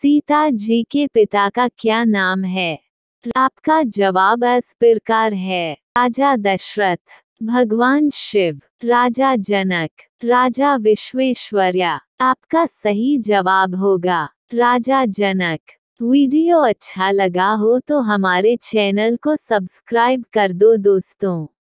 सीता जी के पिता का क्या नाम है आपका जवाब इस प्रकार है राजा दशरथ भगवान शिव राजा जनक राजा विश्वेश्वर्या आपका सही जवाब होगा राजा जनक वीडियो अच्छा लगा हो तो हमारे चैनल को सब्सक्राइब कर दो दोस्तों